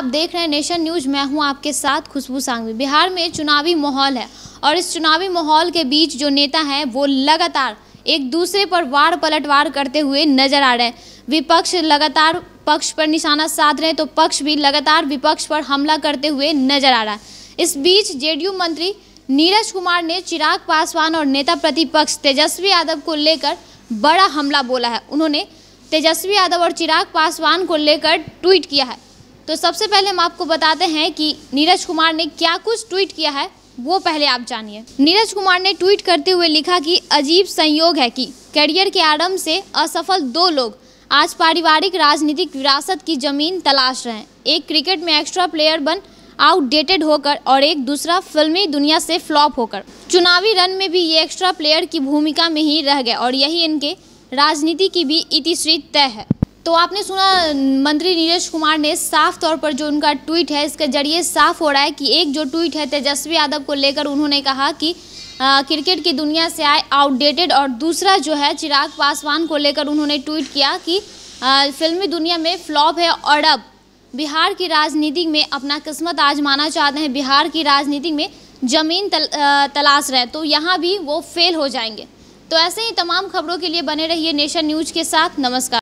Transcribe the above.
आप देख रहे हैं नेशन न्यूज मैं हूं आपके साथ खुशबू सांगवी बिहार में चुनावी माहौल है और इस चुनावी माहौल के बीच जो नेता हैं वो लगातार एक दूसरे पर वार पलटवार करते हुए नजर आ रहे हैं विपक्ष लगातार पक्ष पर निशाना साध रहे हैं तो पक्ष भी लगातार विपक्ष पर हमला करते हुए नजर आ रहा है इस बीच जे मंत्री नीरज कुमार ने चिराग पासवान और नेता प्रतिपक्ष तेजस्वी यादव को लेकर बड़ा हमला बोला है उन्होंने तेजस्वी यादव और चिराग पासवान को लेकर ट्वीट किया है तो सबसे पहले हम आपको बताते हैं कि नीरज कुमार ने क्या कुछ ट्वीट किया है वो पहले आप जानिए नीरज कुमार ने ट्वीट करते हुए लिखा कि अजीब संयोग है कि करियर के आरंभ से असफल दो लोग आज पारिवारिक राजनीतिक विरासत की जमीन तलाश रहे हैं एक क्रिकेट में एक्स्ट्रा प्लेयर बन आउटडेटेड होकर और एक दूसरा फिल्मी दुनिया से फ्लॉप होकर चुनावी रन में भी ये एक्स्ट्रा प्लेयर की भूमिका में ही रह गए और यही इनके राजनीति की भी इतिश्री तय है तो आपने सुना मंत्री नीरज कुमार ने साफ तौर पर जो उनका ट्वीट है इसके जरिए साफ हो रहा है कि एक जो ट्वीट है तेजस्वी यादव को लेकर उन्होंने कहा कि आ, क्रिकेट की दुनिया से आए आउटडेटेड और दूसरा जो है चिराग पासवान को लेकर उन्होंने ट्वीट किया कि आ, फिल्मी दुनिया में फ्लॉप है और अब बिहार की राजनीति में अपना किस्मत आजमाना चाहते हैं बिहार की राजनीति में ज़मीन तल, तलाश रहे तो यहाँ भी वो फेल हो जाएंगे तो ऐसे ही तमाम खबरों के लिए बने रहिए नेशन न्यूज के साथ नमस्कार